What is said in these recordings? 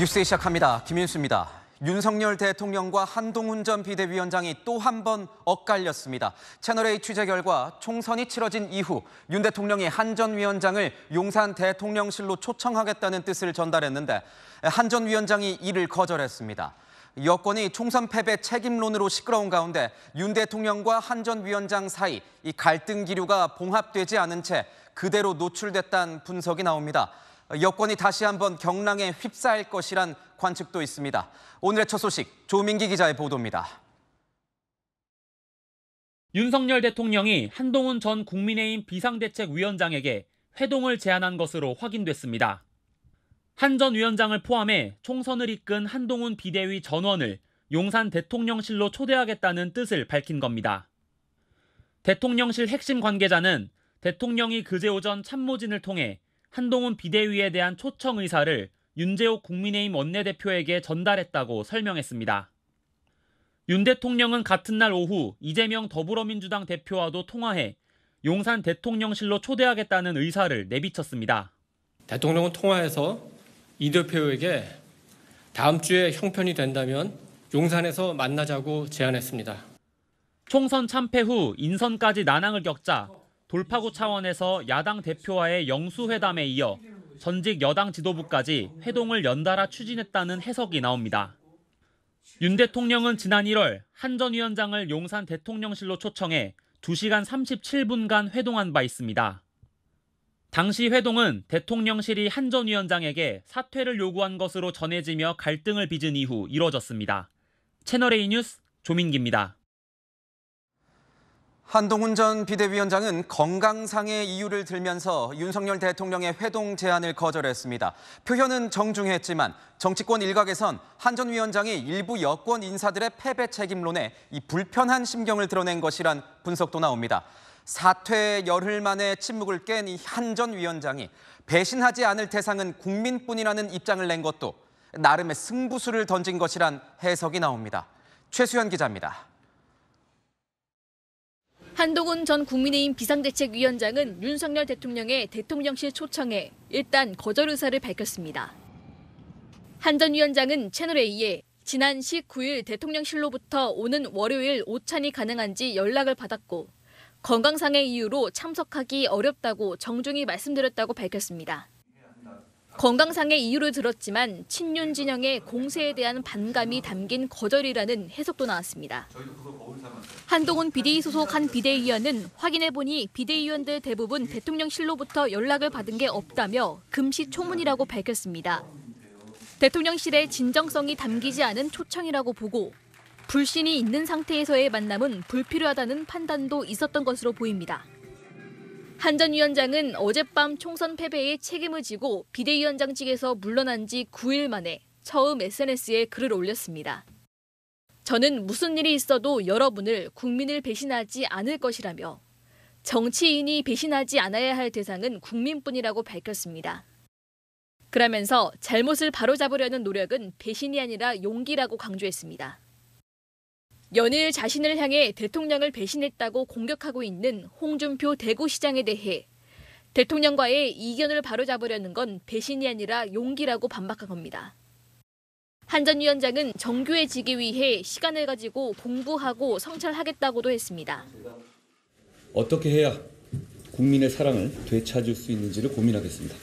뉴스에 시작합니다. 김윤수입니다. 윤석열 대통령과 한동훈 전 비대위원장이 또 한 번 엇갈렸습니다. 채널A 취재 결과 총선이 치러진 이후 윤 대통령이 한 전 위원장을 용산 대통령실로 초청하겠다는 뜻을 전달했는데 한 전 위원장이 이를 거절했습니다. 여권이 총선 패배 책임론으로 시끄러운 가운데 윤 대통령과 한 전 위원장 사이 이 갈등 기류가 봉합되지 않은 채 그대로 노출됐다는 분석이 나옵니다. 여권이 다시 한번 경랑에 휩싸일 것이란 관측도 있습니다. 오늘의 첫 소식 조민기 기자의 보도입니다. 윤석열 대통령이 한동훈 전 국민의힘 비상대책위원장에게 회동을 제안한 것으로 확인됐습니다. 한 전 위원장을 포함해 총선을 이끈 한동훈 비대위 전원을 용산 대통령실로 초대하겠다는 뜻을 밝힌 겁니다. 대통령실 핵심 관계자는 대통령이 그제 오전 참모진을 통해 한동훈 비대위에 대한 초청 의사를 윤재욱 국민의힘 원내대표에게 전달했다고 설명했습니다. 윤 대통령은 같은 날 오후 이재명 더불어민주당 대표와도 통화해 용산 대통령실로 초대하겠다는 의사를 내비쳤습니다. 대통령은 통화해서 이 대표에게 다음 주에 형편이 된다면 용산에서 만나자고 제안했습니다. 총선 참패 후 인선까지 난항을 겪자 돌파구 차원에서 야당 대표와의 영수회담에 이어 전직 여당 지도부까지 회동을 연달아 추진했다는 해석이 나옵니다. 윤 대통령은 지난 1월 한 전 위원장을 용산 대통령실로 초청해 2시간 37분간 회동한 바 있습니다. 당시 회동은 대통령실이 한 전 위원장에게 사퇴를 요구한 것으로 전해지며 갈등을 빚은 이후 이뤄졌습니다. 채널A 뉴스 조민기입니다. 한동훈 전 비대위원장은 건강상의 이유를 들면서 윤석열 대통령의 회동 제안을 거절했습니다. 표현은 정중했지만 정치권 일각에선 한 전 위원장이 일부 여권 인사들의 패배 책임론에 이 불편한 심경을 드러낸 것이란 분석도 나옵니다. 사퇴 열흘 만에 침묵을 깬 이 한 전 위원장이 배신하지 않을 대상은 국민뿐이라는 입장을 낸 것도 나름의 승부수를 던진 것이란 해석이 나옵니다. 최수현 기자입니다. 한동훈 전 국민의힘 비상대책위원장은 윤석열 대통령의 대통령실 초청에 일단 거절 의사를 밝혔습니다. 한 전 위원장은 채널A에 지난 19일 대통령실로부터 오는 월요일 오찬이 가능한지 연락을 받았고 건강상의 이유로 참석하기 어렵다고 정중히 말씀드렸다고 밝혔습니다. 건강상의 이유를 들었지만 친윤 진영의 공세에 대한 반감이 담긴 거절이라는 해석도 나왔습니다. 한동훈 비대위 소속 한 비대위원은 확인해보니 비대위원들 대부분 대통령실로부터 연락을 받은 게 없다며 금시초문이라고 밝혔습니다. 대통령실에 진정성이 담기지 않은 초청이라고 보고 불신이 있는 상태에서의 만남은 불필요하다는 판단도 있었던 것으로 보입니다. 한전 위원장은 어젯밤 총선 패배에 책임을 지고 비대위원장직에서 물러난 지 9일 만에 처음 SNS에 글을 올렸습니다. 저는 무슨 일이 있어도 여러분을 국민을 배신하지 않을 것이라며 정치인이 배신하지 않아야 할 대상은 국민뿐이라고 밝혔습니다. 그러면서 잘못을 바로잡으려는 노력은 배신이 아니라 용기라고 강조했습니다. 연일 자신을 향해 대통령을 배신했다고 공격하고 있는 홍준표 대구시장에 대해 대통령과의 이견을 바로잡으려는 건 배신이 아니라 용기라고 반박한 겁니다. 한 전 위원장은 정교해지기 위해 시간을 가지고 공부하고 성찰하겠다고도 했습니다. 어떻게 해야 국민의 사랑을 되찾을 수 있는지를 고민하겠습니다.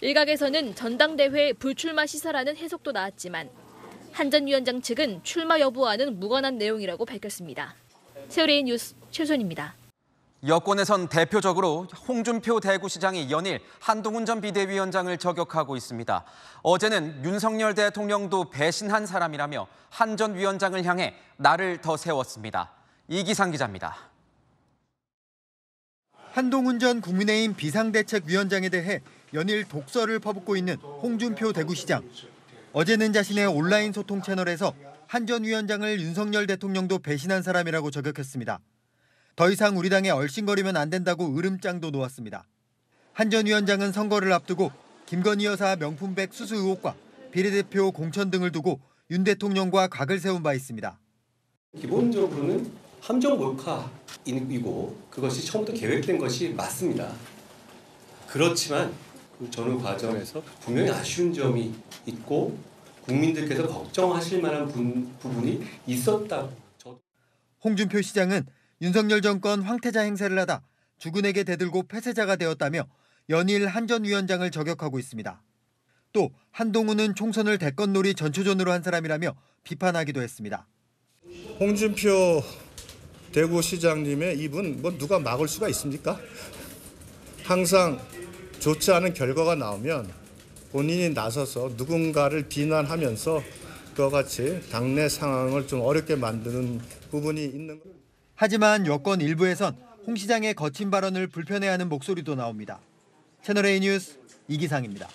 일각에서는 전당대회 불출마 시사라는 해석도 나왔지만 한전 위원장 측은 출마 여부와는 무관한 내용이라고 밝혔습니다. 세월의 뉴스 최소입니다 여권에선 대표적으로 홍준표 대구시장이 연일 한동훈 전 비대위원장을 저격하고 있습니다. 어제는 윤석열 대통령도 배신한 사람이라며 한 전 위원장을 향해 나를 더 세웠습니다. 이기상 기자입니다. 한동훈 전 국민의힘 비상대책위원장에 대해 연일 독설을 퍼붓고 있는 홍준표 대구시장. 어제는 자신의 온라인 소통 채널에서 한전 위원장을 윤석열 대통령도 배신한 사람이라고 저격했습니다. 더 이상 우리 당에 얼씬거리면 안 된다고 으름장도 놓았습니다. 한전 위원장은 선거를 앞두고 김건희 여사 명품백 수수 의혹과 비례대표 공천 등을 두고 윤 대통령과 각을 세운 바 있습니다. 기본적으로는 함정 몰카이고 그것이 처음부터 계획된 것이 맞습니다. 그렇지만 그 전후 과정에서 분명히 아쉬운 점이 있고 국민들께서 걱정하실 만한 부분이 있었다. 고 홍준표 시장은 윤석열 정권 황태자 행세를 하다 주군에게 대들고 폐쇄자가 되었다며 연일 한 전 위원장을 저격하고 있습니다. 또 한동훈은 총선을 대권놀이 전초전으로 한 사람이라며 비판하기도 했습니다. 홍준표 대구시장님의 입은 뭐 누가 막을 수가 있습니까? 항상 좋지 않은 결과가 나오면 본인이 나서서 누군가를 비난하면서 그와 같이 당내 상황을 좀 어렵게 만드는 부분이 있는 하지만 여권 일부에선 홍 시장의 거친 발언을 불편해하는 목소리도 나옵니다. 채널A 뉴스 이기상입니다.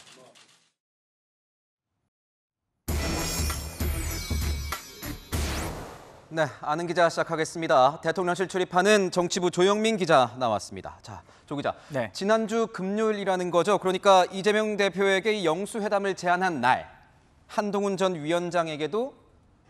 네, 아는 기자 시작하겠습니다. 대통령실 출입하는 정치부 조영민 기자 나왔습니다. 자, 조 기자. 네. 지난주 금요일이라는 거죠. 그러니까 이재명 대표에게 영수회담을 제안한 날, 한동훈 전 위원장에게도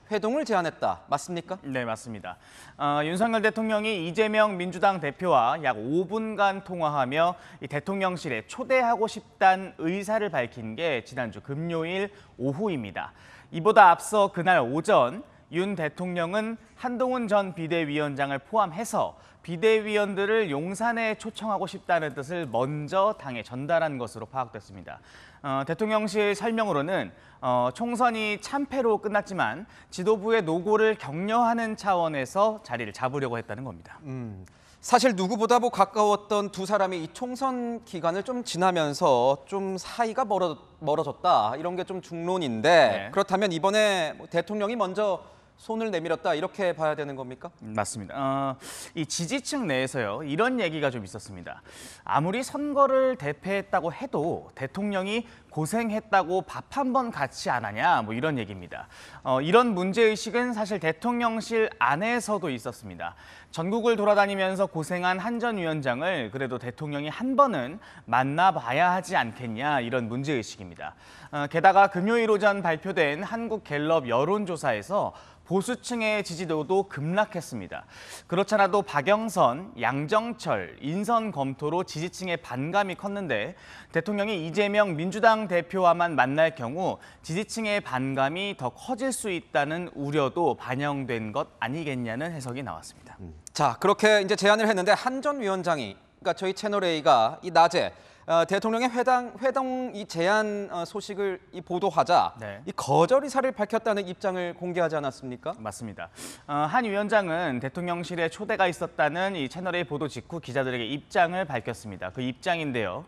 회동을 제안했다. 맞습니까? 네, 맞습니다. 어, 윤석열 대통령이 이재명 민주당 대표와 약 5분간 통화하며 이 대통령실에 초대하고 싶단 의사를 밝힌 게 지난주 금요일 오후입니다. 이보다 앞서 그날 오전 윤 대통령은 한동훈 전 비대위원장을 포함해서 비대위원들을 용산에 초청하고 싶다는 뜻을 먼저 당에 전달한 것으로 파악됐습니다. 어, 대통령실 설명으로는 어, 총선이 참패로 끝났지만 지도부의 노고를 격려하는 차원에서 자리를 잡으려고 했다는 겁니다. 음. 사실 누구보다 뭐 가까웠던 두 사람이 이 총선 기간을 좀 지나면서 좀 사이가 멀어, 멀어졌다 이런 게 좀 중론인데 네. 그렇다면 이번에 뭐 대통령이 먼저 손을 내밀었다 이렇게 봐야 되는 겁니까? 음, 맞습니다. 어, 이 지지층 내에서요 이런 얘기가 좀 있었습니다. 아무리 선거를 대패했다고 해도 대통령이 고생했다고 밥 한 번 같이 안 하냐 뭐 이런 얘기입니다. 어, 이런 문제 의식은 사실 대통령실 안에서도 있었습니다. 전국을 돌아다니면서 고생한 한 전 위원장을 그래도 대통령이 한 번은 만나봐야 하지 않겠냐 이런 문제의식입니다. 어, 게다가 금요일 오전 발표된 한국갤럽 여론조사에서 보수층의 지지도도 급락했습니다. 그렇잖아도 박영선, 양정철, 인선 검토로 지지층의 반감이 컸는데 대통령이 이재명 민주당 대표와만 만날 경우 지지층의 반감이 더 커질 수 있다는 우려도 반영된 것 아니겠냐는 해석이 나왔습니다. 음. 자, 그렇게 이제 제안을 했는데 한 전 위원장이 그러니까 저희 채널 A가 이 낮에 어, 대통령의 회당 회동 이 제안 어, 소식을 이 보도하자 네. 이 거절 의사를 밝혔다는 입장을 공개하지 않았습니까? 맞습니다. 어, 한 위원장은 대통령실에 초대가 있었다는 이 채널 A 보도 직후 기자들에게 입장을 밝혔습니다. 그 입장인데요.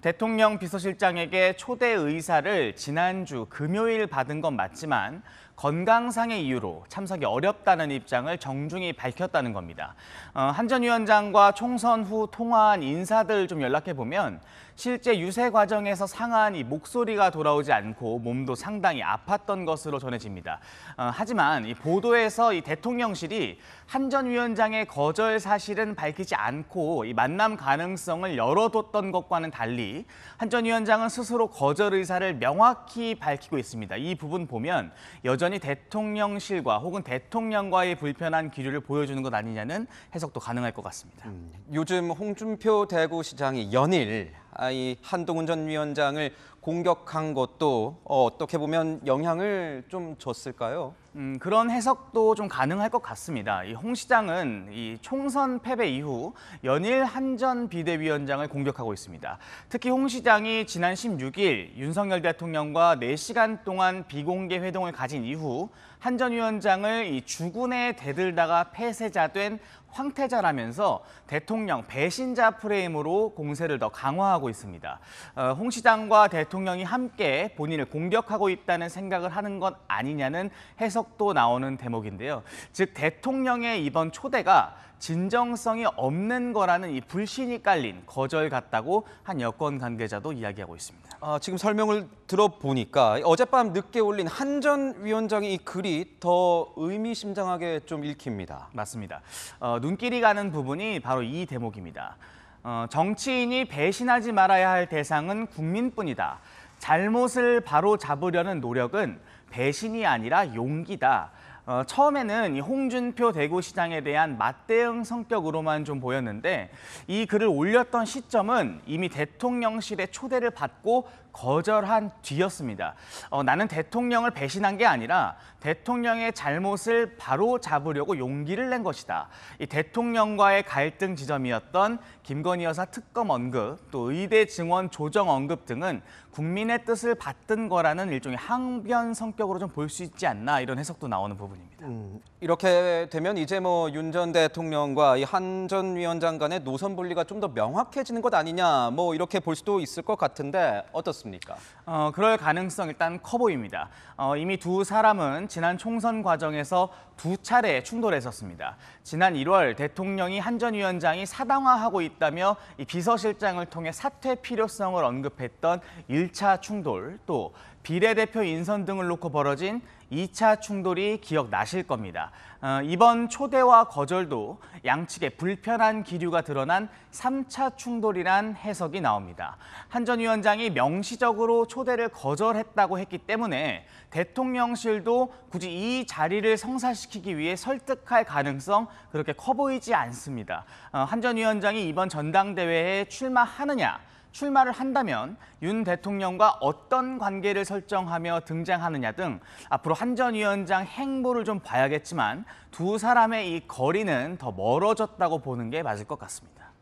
대통령 비서실장에게 초대 의사를 지난주 금요일 받은 건 맞지만 건강상의 이유로 참석이 어렵다는 입장을 정중히 밝혔다는 겁니다. 어, 한전 위원장과 총선 후 통화한 인사들 좀 연락해 보면 실제 유세 과정에서 상한 이 목소리가 돌아오지 않고 몸도 상당히 아팠던 것으로 전해집니다. 어, 하지만 이 보도에서 이 대통령실이 한전 위원장의 거절 사실은 밝히지 않고 이 만남 가능성을 열어뒀던 것과는 달리 한전 위원장은 스스로 거절 의사를 명확히 밝히고 있습니다. 이 부분 보면 여전히 여전히 대통령실과 혹은 대통령과의 불편한 기류를 보여주는 것 아니냐는 해석도 가능할 것 같습니다. 음, 요즘 홍준표 대구시장이 연일 아, 이 한동훈 전 위원장을 공격한 것도 어, 어떻게 보면 영향을 좀 줬을까요? 음, 그런 해석도 좀 가능할 것 같습니다. 이홍 시장은 이 총선 패배 이후 연일 한전 비대위원장을 공격하고 있습니다. 특히 홍 시장이 지난 16일 윤석열 대통령과 4시간 동안 비공개 회동을 가진 이후 한전 위원장을 이 주군에 대들다가 폐쇄자된 황태자라면서 대통령 배신자 프레임으로 공세를 더 강화하고 있습니다. 어, 홍 시장과 대통령이 함께 본인을 공격하고 있다는 생각을 하는 것 아니냐는 해석도 나오는 대목인데요. 즉 대통령의 이번 초대가 진정성이 없는 거라는 이 불신이 깔린 거절 같다고 한 여권 관계자도 이야기하고 있습니다. 아, 지금 설명을 들어보니까 어젯밤 늦게 올린 한전 위원장의 이 글이 더 의미심장하게 좀 읽힙니다. 맞습니다. 어, 눈길이 가는 부분이 바로 이 대목입니다. 어, 정치인이 배신하지 말아야 할 대상은 국민뿐이다. 잘못을 바로 잡으려는 노력은 배신이 아니라 용기다. 어, 처음에는 이 홍준표 대구시장에 대한 맞대응 성격으로만 좀 보였는데 이 글을 올렸던 시점은 이미 대통령실의 초대를 받고 거절한 뒤였습니다. 어, 나는 대통령을 배신한 게 아니라 대통령의 잘못을 바로 잡으려고 용기를 낸 것이다. 이 대통령과의 갈등 지점이었던 김건희 여사 특검 언급, 또 의대 증원 조정 언급 등은 국민의 뜻을 받든 거라는 일종의 항변 성격으로 좀 볼 수 있지 않나 이런 해석도 나오는 부분입니다. 음. 이렇게 되면 이제 뭐 윤 전 대통령과 한 전 위원장 간의 노선 분리가 좀 더 명확해지는 것 아니냐 뭐 이렇게 볼 수도 있을 것 같은데 어떻습니까? 어, 그럴 가능성 일단 커 보입니다. 어, 이미 두 사람은 지난 총선 과정에서 두 차례 충돌했었습니다. 지난 1월 대통령이 한 전 위원장이 사당화하고 있다며 비서실장을 통해 사퇴 필요성을 언급했던 1차 충돌 또 비례대표 인선 등을 놓고 벌어진 2차 충돌이 기억나실 겁니다. 어, 이번 초대와 거절도 양측의 불편한 기류가 드러난 3차 충돌이란 해석이 나옵니다. 한전 위원장이 명시적으로 초대를 거절했다고 했기 때문에 대통령실도 굳이 이 자리를 성사시키기 위해 설득할 가능성 그렇게 커 보이지 않습니다. 어, 한전 위원장이 이번 전당대회에 출마하느냐 출마를 한다면 윤 대통령과 어떤 관계를 설정하며 등장하느냐 등 앞으로 한 전 위원장 행보를 좀 봐야겠지만 두 사람의 이 거리는 더 멀어졌다고 보는 게 맞을 것 같습니다.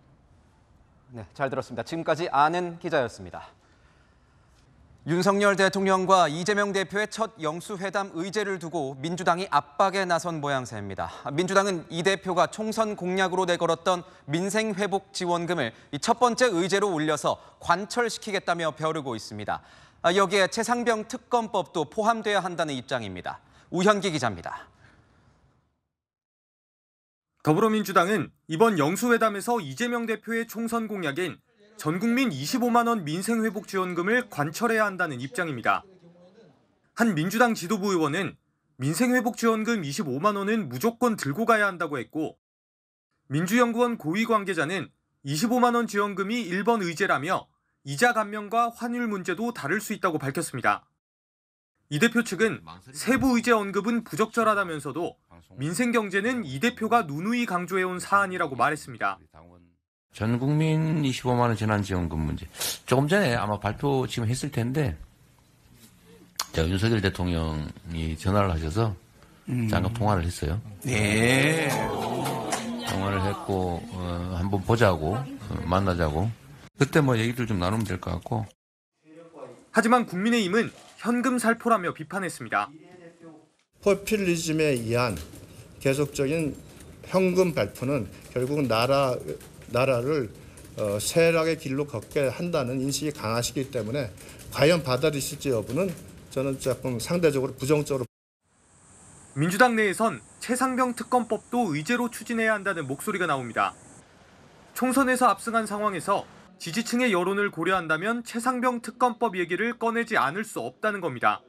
네, 잘 들었습니다. 지금까지 아는 기자였습니다. 윤석열 대통령과 이재명 대표의 첫 영수회담 의제를 두고 민주당이 압박에 나선 모양새입니다. 민주당은 이 대표가 총선 공약으로 내걸었던 민생회복 지원금을 첫 번째 의제로 올려서 관철시키겠다며 벼르고 있습니다. 아, 여기에 최상병 특검법도 포함돼야 한다는 입장입니다. 우현기 기자입니다. 더불어민주당은 이번 영수회담에서 이재명 대표의 총선 공약인 전국민 25만 원 민생회복 지원금을 관철해야 한다는 입장입니다. 한 민주당 지도부 의원은 민생회복 지원금 25만 원은 무조건 들고 가야 한다고 했고 민주연구원 고위 관계자는 25만 원 지원금이 1번 의제라며 이자 감면과 환율 문제도 다를 수 있다고 밝혔습니다. 이 대표 측은 세부 의제 언급은 부적절하다면서도 민생 경제는 이 대표가 누누이 강조해온 사안이라고 말했습니다. 전 국민 25만 원 재난 지원금 문제. 조금 전에 아마 발표 지금 했을 텐데 제가 윤석열 대통령이 전화를 하셔서 음. 잠깐 통화를 했어요. 네. 통화를 했고 어, 한번 보자고 어, 만나자고 그때 뭐 얘기들 좀 나누면 될 것 같고. 하지만 국민의힘은 현금 살포라며 비판했습니다. 포퓰리즘에 의한 계속적인 현금 발포는 결국 나라 나라를 어, 쇠락의 길로 걷게 한다는 인식이 강하시기 때문에 과연 받아들이실지 여부는 저는 조금 상대적으로 부정적으로 민주당 내에선 최상병 특검법도 의제로 추진해야 한다는 목소리가 나옵니다. 총선에서 압승한 상황에서 지지층의 여론을 고려한다면 최상병 특검법 얘기를 꺼내지 않을 수 없다는 겁니다.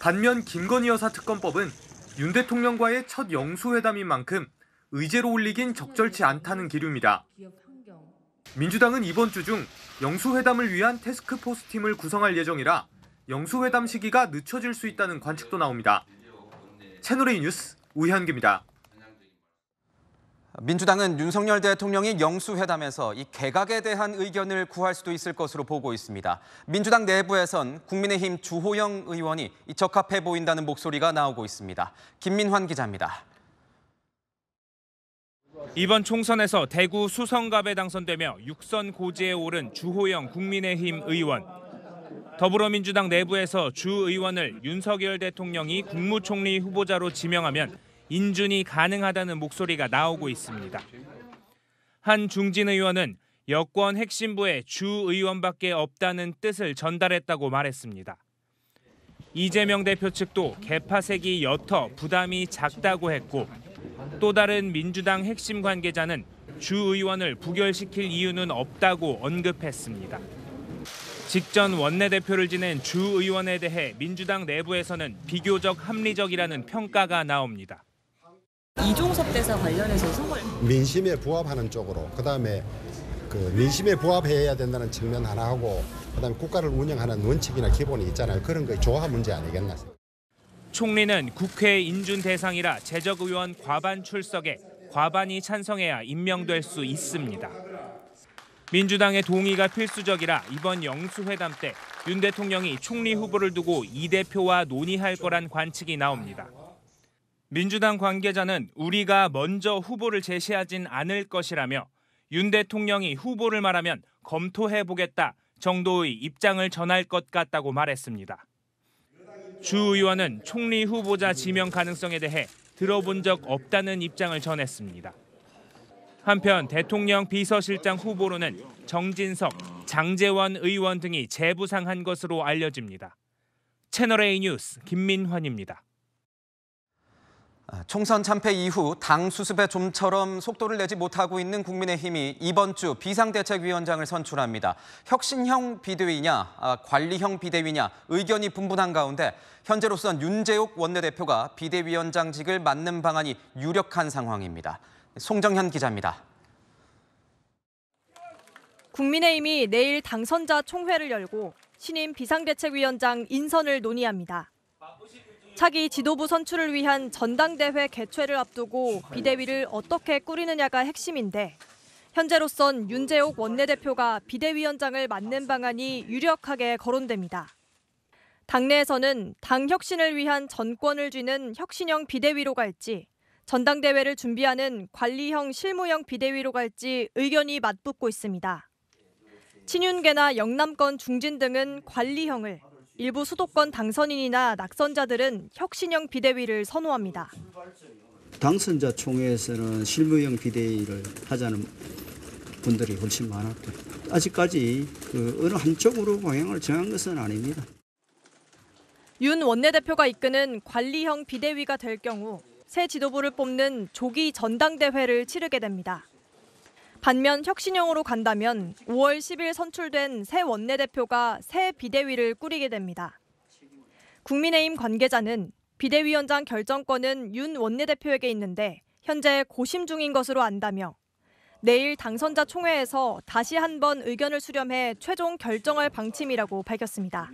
반면 김건희 여사 특검법은 윤 대통령과의 첫 영수회담인 만큼 의제로 올리긴 적절치 않다는 기류입니다. 민주당은 이번 주 중 영수회담을 위한 테스크포스팀을 구성할 예정이라 영수회담 시기가 늦춰질 수 있다는 관측도 나옵니다. 채널A 뉴스 우현기입니다. 민주당은 윤석열 대통령이 영수회담에서 이 개각에 대한 의견을 구할 수도 있을 것으로 보고 있습니다. 민주당 내부에선 국민의힘 주호영 의원이 적합해 보인다는 목소리가 나오고 있습니다. 김민환 기자입니다. 이번 총선에서 대구 수성갑에 당선되며 6선 고지에 오른 주호영 국민의힘 의원. 더불어민주당 내부에서 주 의원을 윤석열 대통령이 국무총리 후보자로 지명하면 인준이 가능하다는 목소리가 나오고 있습니다. 한 중진 의원은 여권 핵심부에 주 의원밖에 없다는 뜻을 전달했다고 말했습니다. 이재명 대표 측도 개파색이 옅어 부담이 작다고 했고 또 다른 민주당 핵심 관계자는 주 의원을 부결시킬 이유는 없다고 언급했습니다. 직전 원내대표를 지낸 주 의원에 대해 민주당 내부에서는 비교적 합리적이라는 평가가 나옵니다. 이종섭 대사 관련해서 선거 민심에 부합하는 쪽으로 그다음에 그 민심에 부합해야 된다는 측면 하나 하고 그다음에 국가를 운영하는 원칙이나 기본이 있잖아요. 그런 거 조화 문제 아니겠나. 총리는 국회 인준 대상이라 재적 의원 과반 출석에 과반이 찬성해야 임명될 수 있습니다. 민주당의 동의가 필수적이라 이번 영수회담 때 윤 대통령이 총리 후보를 두고 이 대표와 논의할 거란 관측이 나옵니다. 민주당 관계자는 우리가 먼저 후보를 제시하진 않을 것이라며 윤 대통령이 후보를 말하면 검토해 보겠다 정도의 입장을 전할 것 같다고 말했습니다. 주 의원은 총리 후보자 지명 가능성에 대해 들어본 적 없다는 입장을 전했습니다. 한편 대통령 비서실장 후보로는 정진석, 장재원 의원 등이 재부상한 것으로 알려집니다. 채널A 뉴스 김민환입니다. 아, 총선 참패 이후 당 수습에 좀처럼 속도를 내지 못하고 있는 국민의힘이 이번 주 비상대책위원장을 선출합니다. 혁신형 비대위냐, 아, 관리형 비대위냐 의견이 분분한 가운데 현재로선 윤재옥 원내대표가 비대위원장직을 맡는 방안이 유력한 상황입니다. 송정현 기자입니다. 국민의힘이 내일 당선자 총회를 열고 신임 비상대책위원장 인선을 논의합니다. 차기 지도부 선출을 위한 전당대회 개최를 앞두고 비대위를 어떻게 꾸리느냐가 핵심인데 현재로선 윤재옥 원내대표가 비대위원장을 맡는 방안이 유력하게 거론됩니다. 당내에서는 당 혁신을 위한 전권을 쥐는 혁신형 비대위로 갈지 전당대회를 준비하는 관리형 실무형 비대위로 갈지 의견이 맞붙고 있습니다. 친윤계나 영남권 중진 등은 관리형을 일부 수도권 당선인이나 낙선자들은 혁신형 비대위를 선호합니다. 당선자 총회에서는 실무형 비대위를 하자는 분들이 훨씬 많았고 아직까지 그 어느 한쪽으로 방향을 정한 것은 아닙니다. 윤 원내대표가 이끄는 관리형 비대위가 될 경우 새 지도부를 뽑는 조기 전당대회를 치르게 됩니다. 반면 혁신형으로 간다면 5월 10일 선출된 새 원내대표가 새 비대위를 꾸리게 됩니다. 국민의힘 관계자는 비대위원장 결정권은 윤 원내대표에게 있는데 현재 고심 중인 것으로 안다며 내일 당선자 총회에서 다시 한번 의견을 수렴해 최종 결정할 방침이라고 밝혔습니다.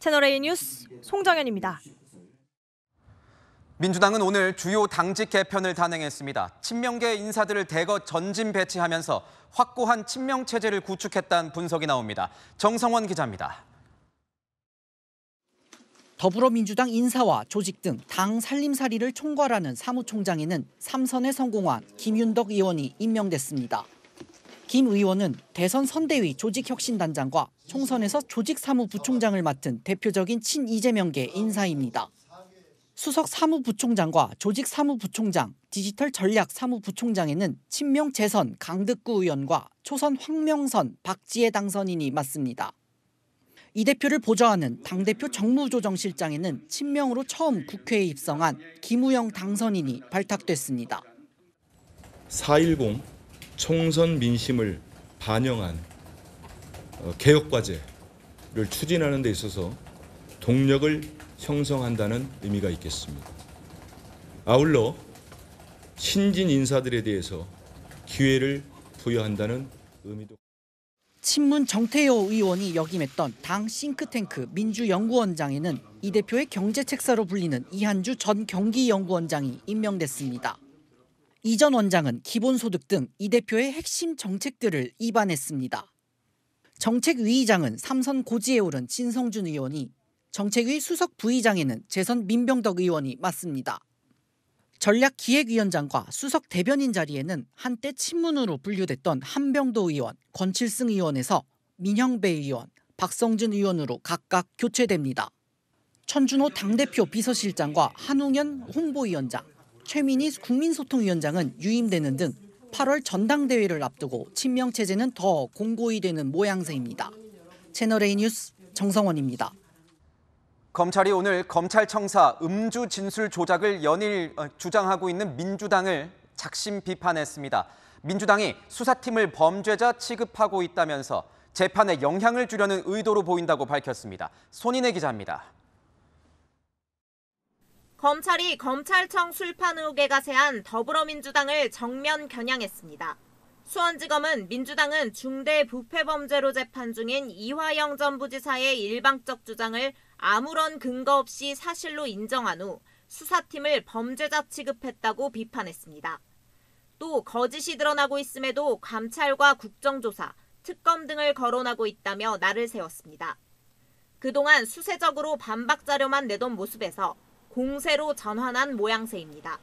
채널A 뉴스 송정현입니다. 민주당은 오늘 주요 당직 개편을 단행했습니다. 친명계 인사들을 대거 전진 배치하면서 확고한 친명 체제를 구축했다는 분석이 나옵니다. 정성원 기자입니다. 더불어민주당 인사와 조직 등 당 살림살이를 총괄하는 사무총장에는 삼선에 성공한 김윤덕 의원이 임명됐습니다. 김 의원은 대선 선대위 조직혁신단장과 총선에서 조직사무부총장을 맡은 대표적인 친이재명계 인사입니다. 수석 사무부총장과 조직 사무부총장, 디지털 전략 사무부총장에는 친명 재선 강득구 의원과 초선 황명선 박지혜 당선인이 맞습니다이 대표를 보좌하는 당대표 정무조정실장에는 친명으로 처음 국회에 입성한 김우영 당선인이 발탁됐습니다. 4.10 총선 민심을 반영한 어, 개혁과제를 추진하는 데 있어서 동력을 형성한다는 의미가 있겠습니다. 아울러 신진 인사들에 대해서 기회를 부여한다는 의미도 친문 정태호 의원이 역임했던 당 싱크탱크 민주연구원장에는 이 대표의 경제책사로 불리는 이한주 전 경기연구원장이 임명됐습니다. 이전 원장은 기본소득 등 이 대표의 핵심 정책들을 입안했습니다. 정책위의장은 삼선 고지에 오른 진성준 의원이 정책위 수석 부의장에는 재선 민병덕 의원이 맡습니다. 전략기획위원장과 수석 대변인 자리에는 한때 친문으로 분류됐던 한병도 의원, 권칠승 의원에서 민형배 의원, 박성준 의원으로 각각 교체됩니다. 천준호 당대표 비서실장과 한웅현 홍보위원장, 최민희 국민소통위원장은 유임되는 등 8월 전당대회를 앞두고 친명체제는 더 공고히 되는 모양새입니다. 채널A 뉴스 정성원입니다. 검찰이 오늘 검찰청사 음주 진술 조작을 연일 어, 주장하고 있는 민주당을 작심 비판했습니다. 민주당이 수사팀을 범죄자 취급하고 있다면서 재판에 영향을 주려는 의도로 보인다고 밝혔습니다. 손인혜 기자입니다. 검찰이 검찰청 술판 의혹에 가세한 더불어민주당을 정면 겨냥했습니다. 수원지검은 민주당은 중대 부패 범죄로 재판 중인 이화영 전 부지사의 일방적 주장을 아무런 근거 없이 사실로 인정한 후 수사팀을 범죄자 취급했다고 비판했습니다. 또 거짓이 드러나고 있음에도 감찰과 국정조사, 특검 등을 거론하고 있다며 날을 세웠습니다. 그동안 수세적으로 반박 자료만 내던 모습에서 공세로 전환한 모양새입니다.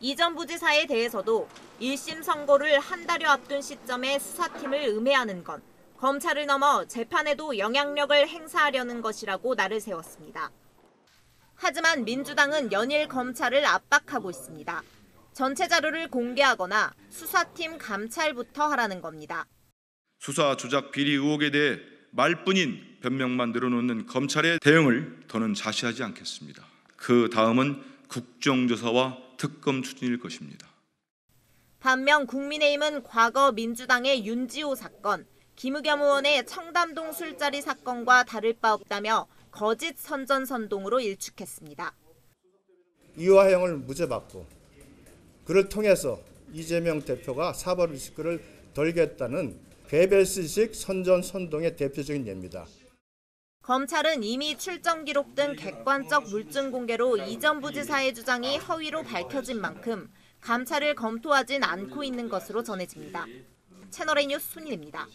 이전 부지사에 대해서도 1심 선고를 한 달여 앞둔 시점에 수사팀을 음해하는 건 검찰을 넘어 재판에도 영향력을 행사하려는 것이라고 나를 세웠습니다. 하지만 민주당은 연일 검찰을 압박하고 있습니다. 전체 자료를 공개하거나 수사팀 감찰부터 하라는 겁니다. 수사 조작 비리 의혹에 대해 말뿐인 변명만 늘어놓는 검찰의 대응을 더는 자시하지 않겠습니다. 그 다음은 국정조사와 특검 추진일 것입니다. 반면 국민의힘은 과거 민주당의 윤지호 사건, 김우겸 의원의 청담동 술자리 사건과 다를 바 없다며 거짓 선전 선동으로 일축했습니다. 이화영을 무죄 받고 그를 통해서 이재명 대표가 사법 리스크를 덜겠다는 괴벨스식 선전 선동의 대표적인 예입니다. 검찰은 이미 출정 기록 등 객관적 물증 공개로 이전 부지사의 주장이 허위로 밝혀진 만큼 감찰을 검토하진 않고 있는 것으로 전해집니다. 채널A 뉴스 순인입니다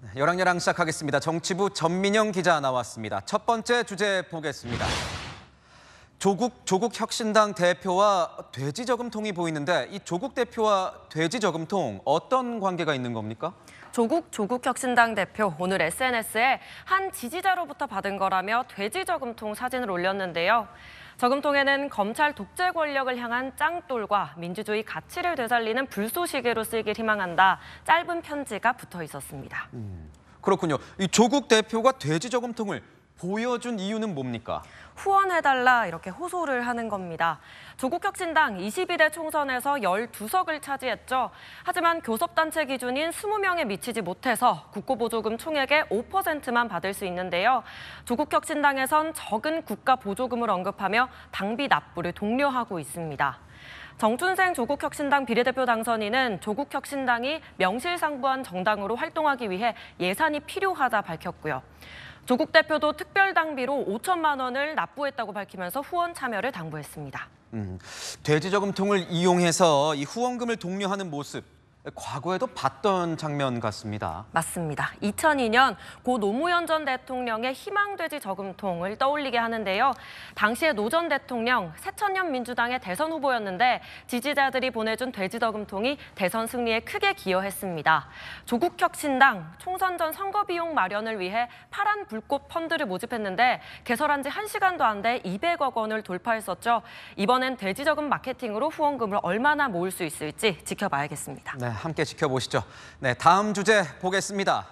네, 열랑열랑 시작하겠습니다. 정치부 전민영 기자 나왔습니다. 첫 번째 주제 보겠습니다. 조국 조국 혁신당 대표와 돼지 저금통이 보이는데 이 조국 대표와 돼지 저금통 어떤 관계가 있는 겁니까? 조국 조국혁신당 대표 오늘 SNS에 한 지지자로부터 받은 거라며 돼지 저금통 사진을 올렸는데요. 저금통에는 검찰 독재 권력을 향한 짱돌과 민주주의 가치를 되살리는 불쏘시개로 쓰길 희망한다. 짧은 편지가 붙어 있었습니다. 음, 그렇군요. 이 조국 대표가 돼지 저금통을 보여준 이유는 뭡니까? 후원해달라 이렇게 호소를 하는 겁니다. 조국혁신당 21대 총선에서 12석을 차지했죠. 하지만 교섭단체 기준인 20명에 미치지 못해서 국고보조금 총액의 5%만 받을 수 있는데요. 조국혁신당에선 적은 국가보조금을 언급하며 당비 납부를 독려하고 있습니다. 정춘생 조국혁신당 비례대표 당선인은 조국혁신당이 명실상부한 정당으로 활동하기 위해 예산이 필요하다 밝혔고요. 조국 대표도 특별 당비로 5천만 원을 납부했다고 밝히면서 후원 참여를 당부했습니다. 음, 돼지 저금통을 이용해서 이 후원금을 독려하는 모습 과거에도 봤던 장면 같습니다. 맞습니다. 2002년 고 노무현 전 대통령의 희망돼지 저금통을 떠올리게 하는데요. 당시에 노전 대통령 새천년 민주당의 대선 후보였는데 지지자들이 보내준 돼지 저금통이 대선 승리에 크게 기여했습니다. 조국 혁신당 총선 전 선거 비용 마련을 위해 파란 불꽃 펀드를 모집했는데 개설한 지 1시간도 안 돼 200억 원을 돌파했었죠. 이번엔 돼지 저금 마케팅으로 후원금을 얼마나 모을 수 있을지 지켜봐야겠습니다. 네. 함께 지켜보시죠. 네, 다음 주제 보겠습니다.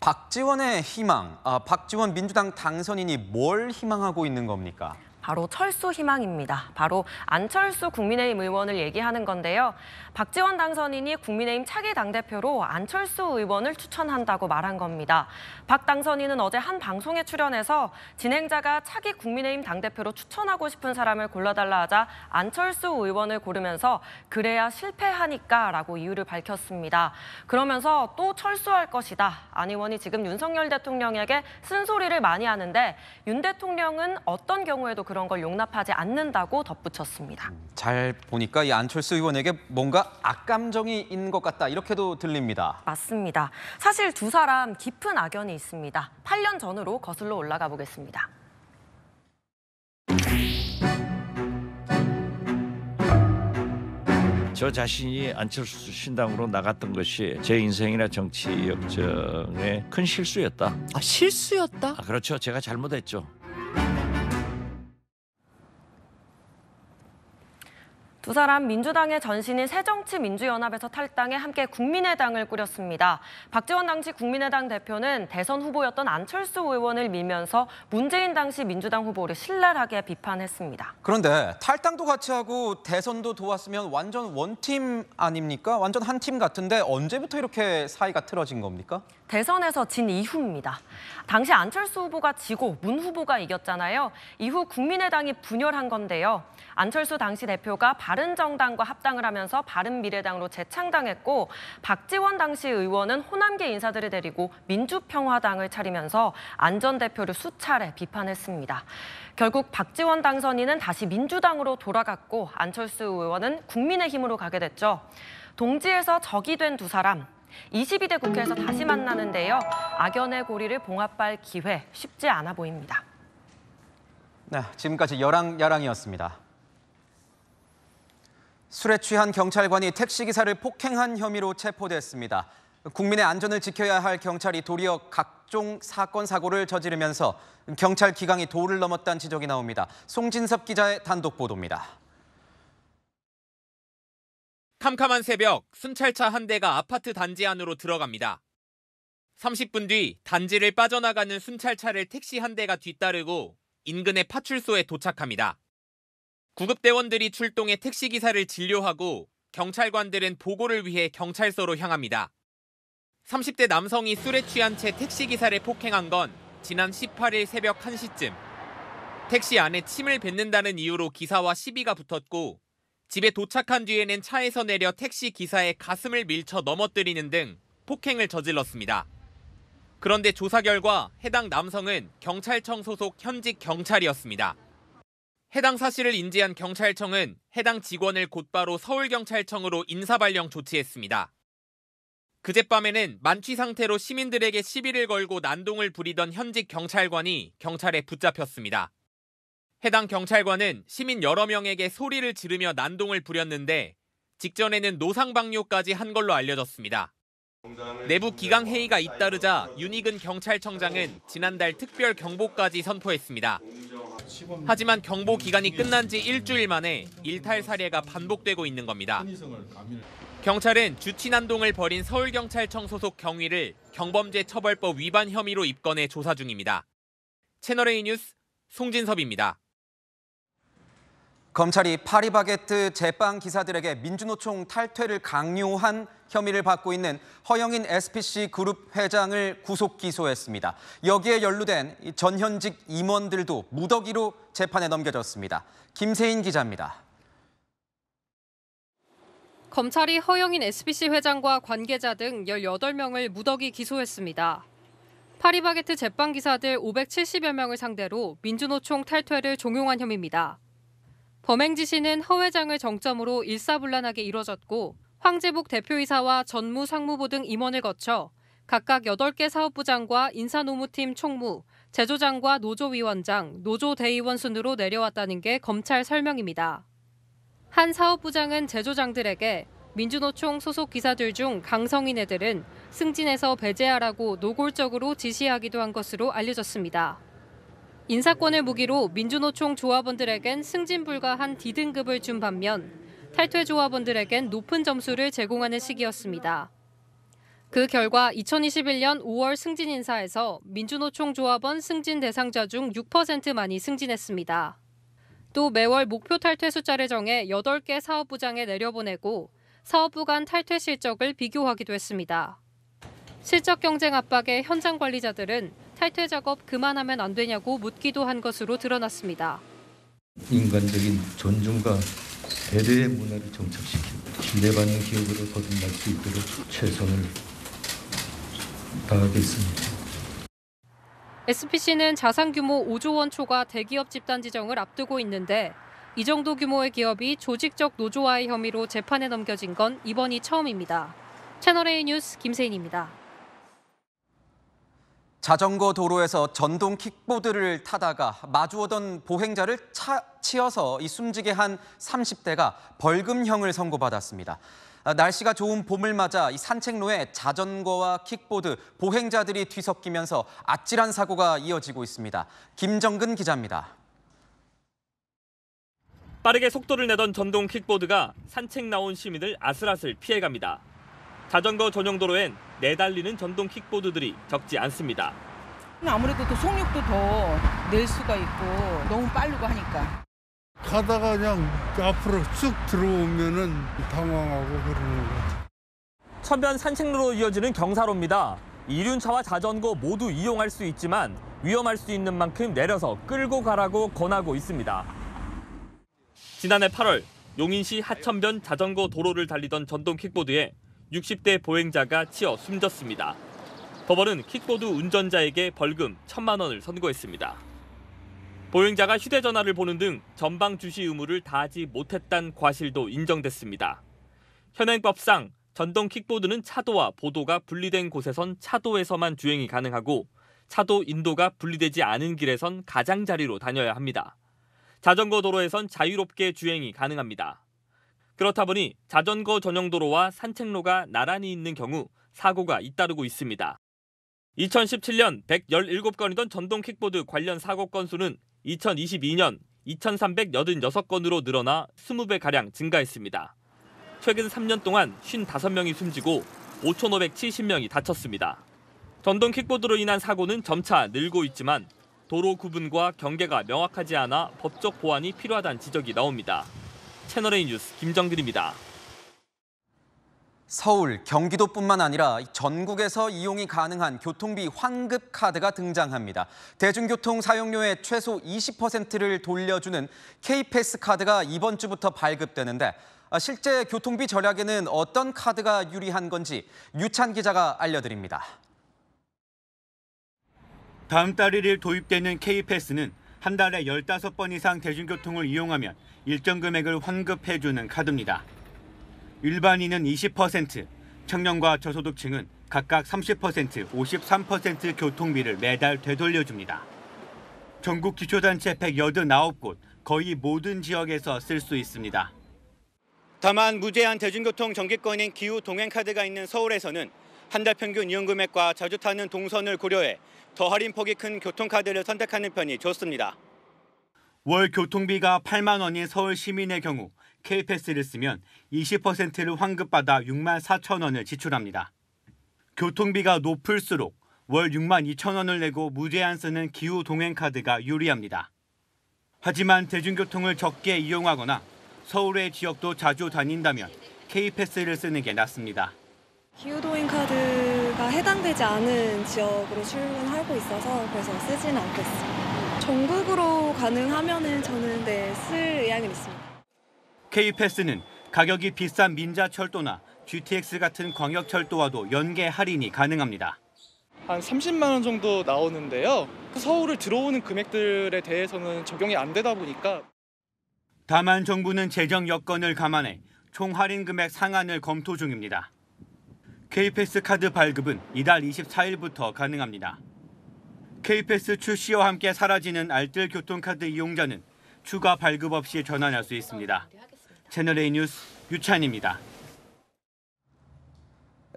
박지원의 희망, 아, 박지원 민주당 당선인이 뭘 희망하고 있는 겁니까? 바로 철수 희망입니다. 바로 안철수 국민의힘 의원을 얘기하는 건데요. 박지원 당선인이 국민의힘 차기 당대표로 안철수 의원을 추천한다고 말한 겁니다. 박 당선인은 어제 한 방송에 출연해서 진행자가 차기 국민의힘 당대표로 추천하고 싶은 사람을 골라달라 하자 안철수 의원을 고르면서 그래야 실패하니까 라고 이유를 밝혔습니다. 그러면서 또 철수할 것이다. 안 의원이 지금 윤석열 대통령에게 쓴소리를 많이 하는데 윤 대통령은 어떤 경우에도 그 그런 걸 용납하지 않는다고 덧붙였습니다. 음, 잘 보니까 이 안철수 의원에게 뭔가 악감정이 있는 것 같다 이렇게도 들립니다. 맞습니다. 사실 두 사람 깊은 악연이 있습니다. 8년 전으로 거슬러 올라가 보겠습니다. 저 자신이 안철수 신당으로 나갔던 것이 제 인생이나 정치 역정의 큰 실수였다. 아 실수였다? 아, 그렇죠. 제가 잘못했죠. 두 사람 민주당의 전신인 새정치민주연합에서 탈당해 함께 국민의당을 꾸렸습니다. 박지원 당시 국민의당 대표는 대선 후보였던 안철수 의원을 밀면서 문재인 당시 민주당 후보를 신랄하게 비판했습니다. 그런데 탈당도 같이 하고 대선도 도왔으면 완전 원팀 아닙니까? 완전 한 팀 같은데 언제부터 이렇게 사이가 틀어진 겁니까? 대선에서 진 이후입니다. 당시 안철수 후보가 지고 문 후보가 이겼잖아요. 이후 국민의당이 분열한 건데요. 안철수 당시 대표가 바른정당과 합당을 하면서 바른미래당으로 재창당했고 박지원 당시 의원은 호남계 인사들을 데리고 민주평화당을 차리면서 안전 대표를 수차례 비판했습니다. 결국 박지원 당선인은 다시 민주당으로 돌아갔고 안철수 의원은 국민의힘으로 가게 됐죠. 동지에서 적이 된 두 사람, 22대 국회에서 다시 만나는데요. 악연의 고리를 봉합할 기회 쉽지 않아 보입니다. 네, 지금까지 여랑야랑이었습니다. 술에 취한 경찰관이 택시기사를 폭행한 혐의로 체포됐습니다. 국민의 안전을 지켜야 할 경찰이 도리어 각종 사건 사고를 저지르면서 경찰 기강이 도를 넘었다는 지적이 나옵니다. 송진섭 기자의 단독 보도입니다. 캄캄한 새벽 순찰차 한 대가 아파트 단지 안으로 들어갑니다. 30분 뒤 단지를 빠져나가는 순찰차를 택시 한 대가 뒤따르고 인근의 파출소에 도착합니다. 구급대원들이 출동해 택시기사를 진료하고 경찰관들은 보고를 위해 경찰서로 향합니다. 30대 남성이 술에 취한 채 택시기사를 폭행한 건 지난 18일 새벽 1시쯤 택시 안에 침을 뱉는다는 이유로 기사와 시비가 붙었고 집에 도착한 뒤에는 차에서 내려 택시 기사의 가슴을 밀쳐 넘어뜨리는 등 폭행을 저질렀습니다. 그런데 조사 결과 해당 남성은 경찰청 소속 현직 경찰이었습니다. 해당 사실을 인지한 경찰청은 해당 직원을 곧바로 서울경찰청으로 인사발령 조치했습니다. 그젯밤에는 만취 상태로 시민들에게 시비를 걸고 난동을 부리던 현직 경찰관이 경찰에 붙잡혔습니다. 해당 경찰관은 시민 여러 명에게 소리를 지르며 난동을 부렸는데 직전에는 노상방뇨까지 한 걸로 알려졌습니다. 내부 기강 회의가 잇따르자 윤익은 경찰청장은 지난달 특별 경보까지 선포했습니다. 하지만 경보 기간이 끝난 지 일주일 만에 일탈 사례가 반복되고 있는 겁니다. 경찰은 주치난동을 벌인 서울경찰청 소속 경위를 경범죄처벌법 위반 혐의로 입건해 조사 중입니다. 채널A 뉴스 송진섭입니다. 검찰이 파리바게트 제빵 기사들에게 민주노총 탈퇴를 강요한 혐의를 받고 있는 허영인 SPC 그룹 회장을 구속 기소했습니다. 여기에 연루된 전현직 임원들도 무더기로 재판에 넘겨졌습니다. 김세인 기자입니다. 검찰이 허영인 s p c 회장과 관계자 등 18명을 무더기 기소했습니다. 파리바게트 제빵 기사들 570여 명을 상대로 민주노총 탈퇴를 종용한 혐의입니다. 범행 지시는 허 회장을 정점으로 일사불란하게 이뤄졌고 황재복 대표이사와 전무 상무부 등 임원을 거쳐 각각 8개 사업부장과 인사노무팀 총무, 제조장과 노조위원장, 노조대의원 순으로 내려왔다는 게 검찰 설명입니다. 한 사업부장은 제조장들에게 민주노총 소속 기사들 중 강성인 애들은 승진해서 배제하라고 노골적으로 지시하기도 한 것으로 알려졌습니다. 인사권을 무기로 민주노총 조합원들에겐 승진 불가한 D등급을 준 반면 탈퇴 조합원들에겐 높은 점수를 제공하는 시기였습니다. 그 결과 2021년 5월 승진 인사에서 민주노총 조합원 승진 대상자 중 6%만이 승진했습니다. 또 매월 목표 탈퇴 숫자를 정해 8개 사업부장에 내려보내고 사업부 간 탈퇴 실적을 비교하기도 했습니다. 실적 경쟁 압박에 현장 관리자들은 탈퇴 작업 그만하면 안 되냐고 묻기도 한 것으로 드러났습니다. 인간적인 존중과 배려의 문화를 정착시키고 신뢰받는 기업으로 거듭날 수 있도록 최선을 다하겠습니다. SPC는 자산 규모 5조 원 초과 대기업 집단 지정을 앞두고 있는데 이 정도 규모의 기업이 조직적 노조화의 혐의로 재판에 넘겨진 건 이번이 처음입니다. 채널A 뉴스 김세인입니다. 자전거 도로에서 전동 킥보드를 타다가 마주오던 보행자를 차, 치어서 이 숨지게 한 30대가 벌금형을 선고받았습니다. 아, 날씨가 좋은 봄을 맞아 이 산책로에 자전거와 킥보드, 보행자들이 뒤섞이면서 아찔한 사고가 이어지고 있습니다. 김정근 기자입니다. 빠르게 속도를 내던 전동 킥보드가 산책 나온 시민을 아슬아슬 피해갑니다. 자전거 전용 도로엔 내달리는 전동 킥보드들이 적지 않습니다. 아무래도 또 속력도 더 낼 수가 있고 너무 빠르고 하니까. 가다가 그냥 앞으로 쑥 들어오면은 당황하고 그러는 거죠. 천변 산책로로 이어지는 경사로입니다. 이륜차와 자전거 모두 이용할 수 있지만 위험할 수 있는 만큼 내려서 끌고 가라고 권하고 있습니다. 지난해 8월 용인시 하천변 자전거 도로를 달리던 전동 킥보드에 60대 보행자가 치어 숨졌습니다. 법원은 킥보드 운전자에게 벌금 1천만 원을 선고했습니다. 보행자가 휴대전화를 보는 등 전방 주시 의무를 다하지 못했단 과실도 인정됐습니다. 현행법상 전동 킥보드는 차도와 보도가 분리된 곳에선 차도에서만 주행이 가능하고 차도 인도가 분리되지 않은 길에선 가장자리로 다녀야 합니다. 자전거 도로에선 자유롭게 주행이 가능합니다. 그렇다 보니 자전거 전용 도로와 산책로가 나란히 있는 경우 사고가 잇따르고 있습니다. 2017년 117건이던 전동 킥보드 관련 사고 건수는 2022년 2,386건으로 늘어나 20배가량 증가했습니다. 최근 3년 동안 55명이 숨지고 5,570명이 다쳤습니다. 전동 킥보드로 인한 사고는 점차 늘고 있지만 도로 구분과 경계가 명확하지 않아 법적 보완이 필요하다는 지적이 나옵니다. 채널A 뉴스 김정길입니다. 서울, 경기도뿐만 아니라 전국에서 이용이 가능한 교통비 환급 카드가 등장합니다. 대중교통 사용료의 최소 20%를 돌려주는 K패스 카드가 이번 주부터 발급되는데 아, 실제 교통비 절약에는 어떤 카드가 유리한 건지 유찬 기자가 알려드립니다. 다음 달 1일 도입되는 K패스는 한 달에 15번 이상 대중교통을 이용하면 일정 금액을 환급해주는 카드입니다. 일반인은 20%, 청년과 저소득층은 각각 30%, 53% 교통비를 매달 되돌려줍니다. 전국 기초단체 189곳, 거의 모든 지역에서 쓸 수 있습니다. 다만 무제한 대중교통 정기권인 기후 동행카드가 있는 서울에서는 한 달 평균 이용금액과 자주 타는 동선을 고려해 더 할인폭이 큰 교통카드를 선택하는 편이 좋습니다. 월 교통비가 8만 원인 서울 시민의 경우 K패스를 쓰면 20%를 환급받아 6만 4천 원을 지출합니다. 교통비가 높을수록 월 6만 2천 원을 내고 무제한 쓰는 기후 동행카드가 유리합니다. 하지만 대중교통을 적게 이용하거나 서울의 지역도 자주 다닌다면 K패스를 쓰는 게 낫습니다. 기후도인 카드가 해당되지 않은 지역으로 출근하고 있어서 그래서 쓰진 않겠습니다. 전국으로 가능하면 저는 네, 쓸 의향은 있습니다. K패스는 가격이 비싼 민자철도나 GTX 같은 광역철도와도 연계 할인이 가능합니다. 한 30만 원 정도 나오는데요. 그 서울을 들어오는 금액들에 대해서는 적용이 안 되다 보니까 다만 정부는 재정 여건을 감안해 총 할인 금액 상한을 검토 중입니다. k p e s 카드 발급은 이달 24일부터 가능합니다. K패스 e 출시와 함께 사라지는 알뜰 교통카드 이용자는 추가 발급 없이 전환할 수 있습니다. 채널A 뉴스 유찬입니다.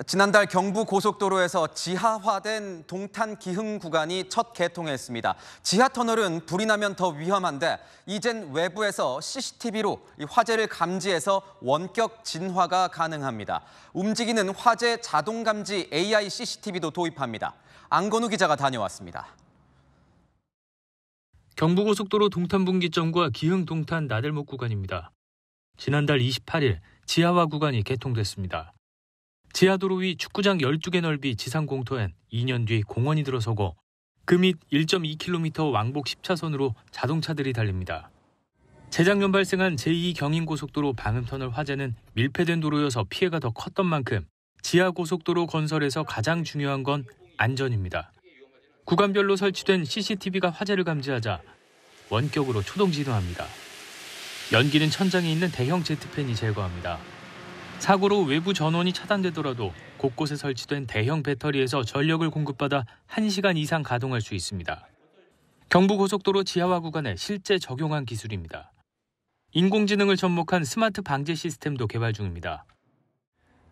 지난달 경부 고속도로에서 지하화된 동탄 기흥 구간이 첫 개통했습니다. 지하 터널은 불이 나면 더 위험한데 이젠 외부에서 CCTV로 화재를 감지해서 원격 진화가 가능합니다. 움직이는 화재 자동 감지 AI CCTV도 도입합니다. 안건우 기자가 다녀왔습니다. 경부 고속도로 동탄 분기점과 기흥 동탄 나들목 구간입니다. 지난달 28일 지하화 구간이 개통됐습니다. 지하도로 위 축구장 12개 넓이 지상 공터엔 2년 뒤 공원이 들어서고 그 밑 1.2km 왕복 10차선으로 자동차들이 달립니다. 재작년 발생한 제2경인고속도로 방음터널 화재는 밀폐된 도로여서 피해가 더 컸던 만큼 지하고속도로 건설에서 가장 중요한 건 안전입니다. 구간별로 설치된 CCTV가 화재를 감지하자 원격으로 초동 진화합니다. 연기는 천장에 있는 대형 제트팬이 제거합니다. 사고로 외부 전원이 차단되더라도 곳곳에 설치된 대형 배터리에서 전력을 공급받아 1시간 이상 가동할 수 있습니다. 경부고속도로 지하화 구간에 실제 적용한 기술입니다. 인공지능을 접목한 스마트 방제 시스템도 개발 중입니다.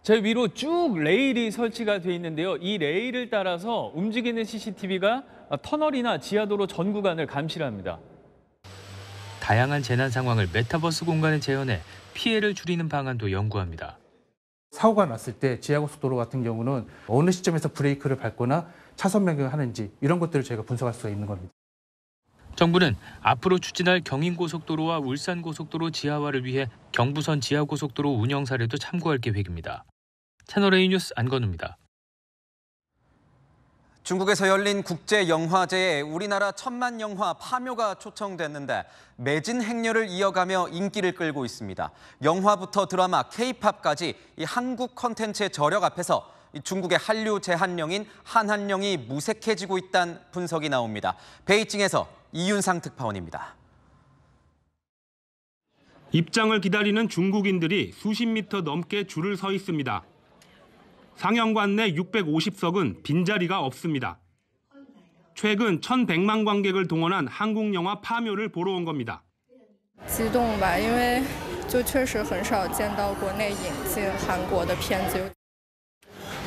제 위로 쭉 레일이 설치가 돼 있는데요. 이 레일을 따라서 움직이는 CCTV가 터널이나 지하도로 전 구간을 감시합니다. 다양한 재난 상황을 메타버스 공간에 재현해 피해를 줄이는 방안도 연구합니다. 사고가 났을 때 지하고속도로 같은 경우는 어느 시점에서 브레이크를 밟거나 차선 변경하는지 을 이런 것들을 저희가 분석할 수가 있는 겁니다. 정부는 앞으로 추진할 경인고속도로와 울산고속도로 지하화를 위해 경부선 지하고속도로 운영 사례도 참고할 계획입니다. 채널A 뉴스 안건우입니다. 중국에서 열린 국제영화제에 우리나라 천만 영화 파묘가 초청됐는데 매진 행렬을 이어가며 인기를 끌고 있습니다. 영화부터 드라마, 케이팝까지 한국 컨텐츠의 저력 앞에서 중국의 한류 제한령인 한한령이 무색해지고 있다는 분석이 나옵니다. 베이징에서 이윤상 특파원입니다. 입장을 기다리는 중국인들이 수십 미터 넘게 줄을 서 있습니다. 상영관 내 650석은 빈자리가 없습니다. 최근 1,100만 관객을 동원한 한국 영화 파묘를 보러 온 겁니다.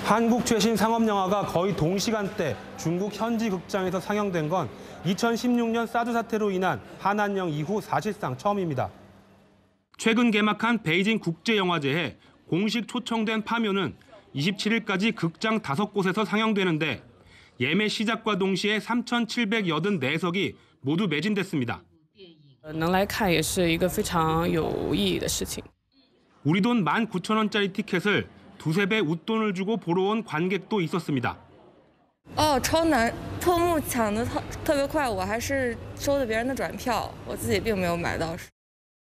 한국 최신 상업 영화가 거의 동시간대 중국 현지 극장에서 상영된 건 2016년 사드 사태로 인한 한한령 이후 사실상 처음입니다. 최근 개막한 베이징 국제영화제에 공식 초청된 파묘은 27일까지 극장 5곳에서 상영되는데 예매 시작과 동시에 3,784석이 모두 매진됐습니다. 우리 돈 19,000원짜리 티켓을 두세 배 웃돈을 주고 보러 온 관객도 있었습니다. 어,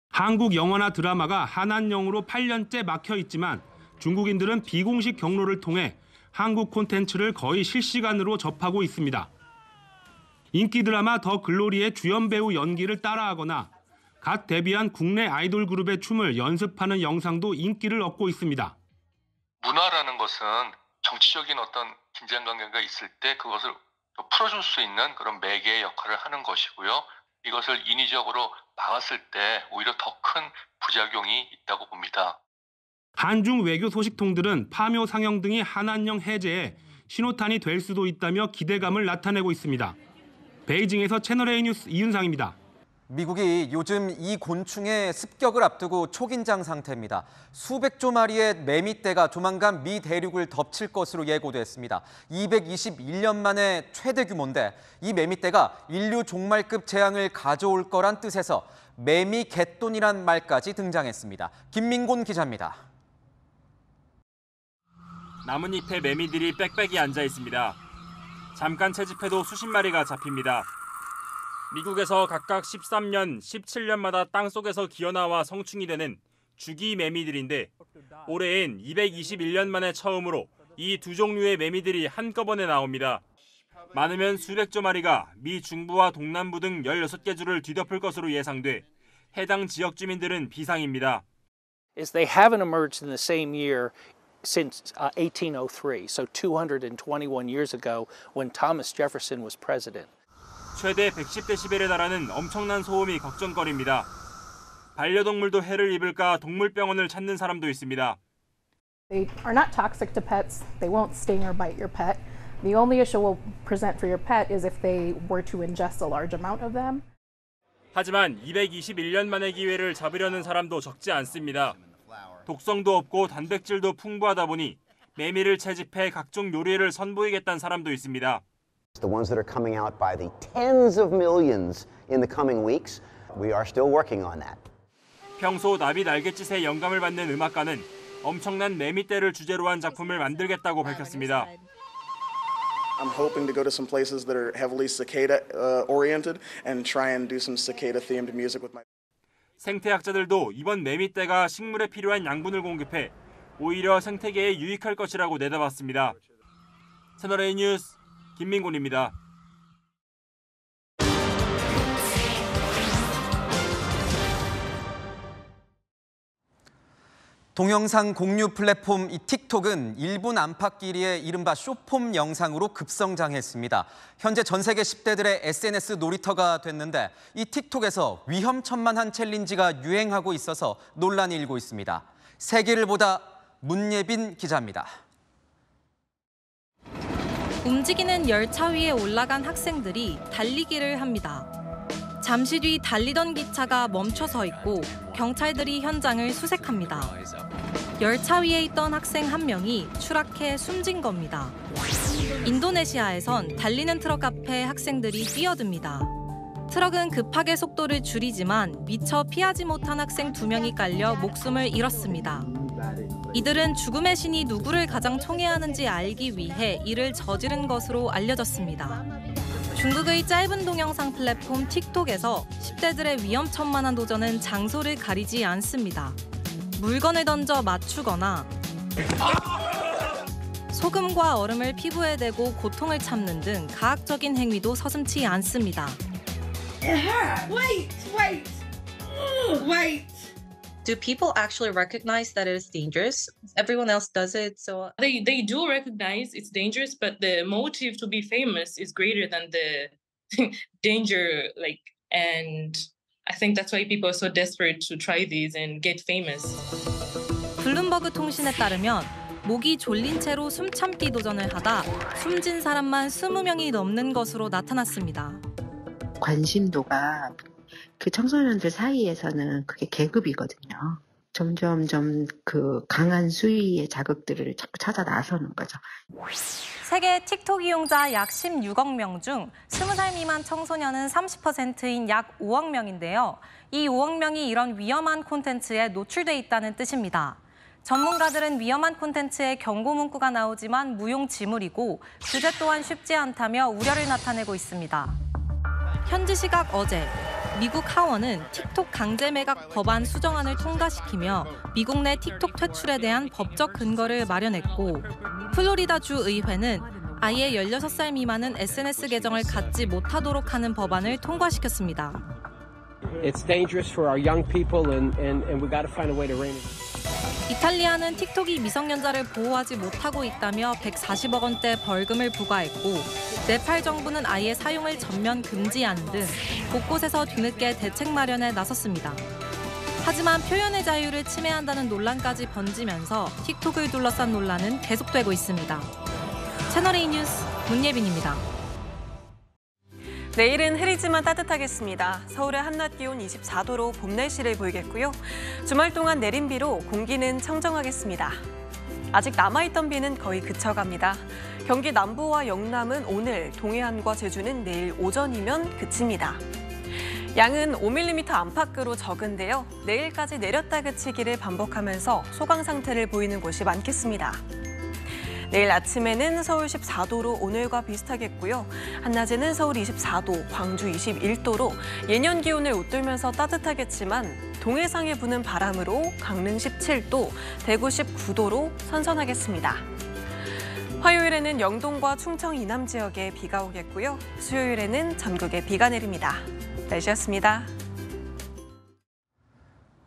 한국 영화나 드라마가 한한령으로 8년째 막혀 있지만 중국인들은 비공식 경로를 통해 한국 콘텐츠를 거의 실시간으로 접하고 있습니다. 인기 드라마 더 글로리의 주연 배우 연기를 따라하거나 갓 데뷔한 국내 아이돌 그룹의 춤을 연습하는 영상도 인기를 얻고 있습니다. 문화라는 것은 정치적인 어떤 긴장 관계가 있을 때 그것을 풀어줄 수 있는 그런 매개의 역할을 하는 것이고요. 이것을 인위적으로 막았을 때 오히려 더 큰 부작용이 있다고 봅니다. 한중 외교 소식통들은 파묘 상영 등이 한한령 해제에 신호탄이 될 수도 있다며 기대감을 나타내고 있습니다. 베이징에서 채널A 뉴스 이윤상입니다. 미국이 요즘 이 곤충의 습격을 앞두고 초긴장 상태입니다. 수백 조 마리의 매미떼가 조만간 미 대륙을 덮칠 것으로 예고됐습니다. 221년 만에 최대 규모인데 이 매미떼가 인류 종말급 재앙을 가져올 거란 뜻에서 매미 개돈이란 말까지 등장했습니다. 김민곤 기자입니다. 나뭇잎에 매미들이 빽빽이 앉아 있습니다. 잠깐 채집해도 수십 마리가 잡힙니다. 미국에서 각각 13년, 17년마다 땅 속에서 기어나와 성충이 되는 주기 매미들인데 올해엔 221년 만에 처음으로 이 두 종류의 매미들이 한꺼번에 나옵니다. 많으면 수백 조 마리가 미 중부와 동남부 등 16개 주를 뒤덮을 것으로 예상돼 해당 지역 주민들은 비상입니다. As they haven't emerged in the same year, since uh, 1803, so 221 years ago when Thomas Jefferson was president. 최대 110데시벨에 달하는 엄청난 소음이 걱정거리입니다. 반려동물도 해를 입을까 동물병원을 찾는 사람도 있습니다. They are not toxic to pets. They won't sting or bite your pet. The only issue will present for your pet is if they were to ingest a large amount of them. 하지만 221년 만의 기회를 잡으려는 사람도 적지 않습니다. 독성도 없고 단백질도 풍부하다 보니 메밀을 채집해 각종 요리를 선보이겠다는 사람도 있습니다. The ones that are coming out by the tens of millions in the coming weeks, we are still working on that. 평소 나비 날갯짓에 영감을 받는 음악가는 엄청난 매미떼를 주제로 한 작품을 만들겠다고 밝혔습니다. I'm hoping to go to some places that are heavily cicada oriented and try and do some cicada themed music with my 생태학자들도 이번 매미 떼가 식물에 필요한 양분을 공급해 오히려 생태계에 유익할 것이라고 내다봤습니다. 채널A 뉴스 김민곤입니다. 동영상 공유 플랫폼 이 틱톡은 일본 안팎끼리의 이른바 쇼폼 영상으로 급성장했습니다. 현재 전 세계 10대들의 SNS 놀이터가 됐는데 이 틱톡에서 위험천만한 챌린지가 유행하고 있어서 논란이 일고 있습니다. 세계를 보다 문예빈 기자입니다. 움직이는 열차 위에 올라간 학생들이 달리기를 합니다. 잠시 뒤 달리던 기차가 멈춰 서 있고 경찰들이 현장을 수색합니다. 열차 위에 있던 학생 한 명이 추락해 숨진 겁니다. 인도네시아에선 달리는 트럭 앞에 학생들이 뛰어듭니다. 트럭은 급하게 속도를 줄이지만 미처 피하지 못한 학생 두 명이 깔려 목숨을 잃었습니다. 이들은 죽음의 신이 누구를 가장 총애하는지 알기 위해 이를 저지른 것으로 알려졌습니다. 중국의 짧은 동영상 플랫폼 틱톡에서 10대들의 위험천만한 도전은 장소를 가리지 않습니다. 물건을 던져 맞추거나 소금과 얼음을 피부에 대고 고통을 참는 등 가학적인 행위도 서슴치 않습니다. Wait, wait, wait. do people actually recognize that it is dangerous everyone else does it so they they do recognize it's dangerous but the motive to be famous is greater than the danger like and i think that's why people are so desperate to try these and get famous 블룸버그 통신에 따르면 목이 졸린 채로 숨참기 도전을 하다 숨진 사람만 20명이 넘는 것으로 나타났습니다. 관심도가 그 청소년들 사이에서는 그게 계급이거든요. 점점점 그 강한 수위의 자극들을 자꾸 찾아 나서는 거죠. 세계 틱톡 이용자 약 16억 명 중 20살 미만 청소년은 30%인 약 5억 명인데요. 이 5억 명이 이런 위험한 콘텐츠에 노출돼 있다는 뜻입니다. 전문가들은 위험한 콘텐츠에 경고 문구가 나오지만 무용지물이고 규제 또한 쉽지 않다며 우려를 나타내고 있습니다. 현지 시각 어제 미국 하원은 틱톡 강제 매각 법안 수정안을 통과시키며 미국 내 틱톡 퇴출에 대한 법적 근거를 마련했고 플로리다 주 의회는 아예 16살 미만은 SNS 계정을 갖지 못하도록 하는 법안을 통과시켰습니다. 이탈리아는 틱톡이 미성년자를 보호하지 못하고 있다며 140억 원대 벌금을 부과했고 네팔 정부는 아예 사용을 전면 금지한등 곳곳에서 뒤늦게 대책 마련에 나섰습니다. 하지만 표현의 자유를 침해한다는 논란까지 번지면서 틱톡을 둘러싼 논란은 계속되고 있습니다. 채널A 뉴스 문예빈입니다. 내일은 흐리지만 따뜻하겠습니다. 서울의 한낮 기온 24도로 봄 날씨를 보이겠고요. 주말 동안 내린 비로 공기는 청정하겠습니다. 아직 남아있던 비는 거의 그쳐갑니다. 경기 남부와 영남은 오늘, 동해안과 제주는 내일 오전이면 그칩니다. 양은 5mm 안팎으로 적은데요. 내일까지 내렸다 그치기를 반복하면서 소강 상태를 보이는 곳이 많겠습니다. 내일 아침에는 서울 14도로 오늘과 비슷하겠고요. 한낮에는 서울 24도, 광주 21도로 예년 기온을 웃돌면서 따뜻하겠지만 동해상에 부는 바람으로 강릉 17도, 대구 19도로 선선하겠습니다. 화요일에는 영동과 충청 이남 지역에 비가 오겠고요. 수요일에는 전국에 비가 내립니다. 날씨였습니다.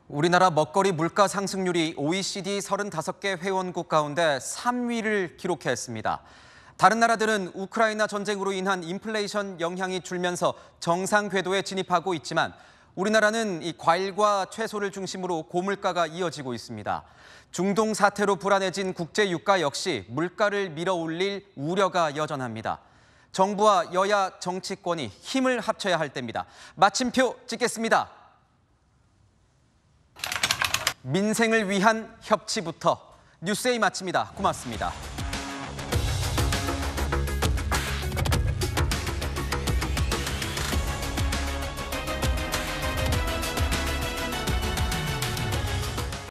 우리나라 먹거리 물가 상승률이 OECD 35개 회원국 가운데 3위를 기록했습니다. 다른 나라들은 우크라이나 전쟁으로 인한 인플레이션 영향이 줄면서 정상 궤도에 진입하고 있지만 우리나라는 이 과일과 채소를 중심으로 고물가가 이어지고 있습니다. 중동 사태로 불안해진 국제 유가 역시 물가를 밀어올릴 우려가 여전합니다. 정부와 여야 정치권이 힘을 합쳐야 할 때입니다. 마침표 찍겠습니다. 민생을 위한 협치부터 뉴스에이 마칩니다. 고맙습니다.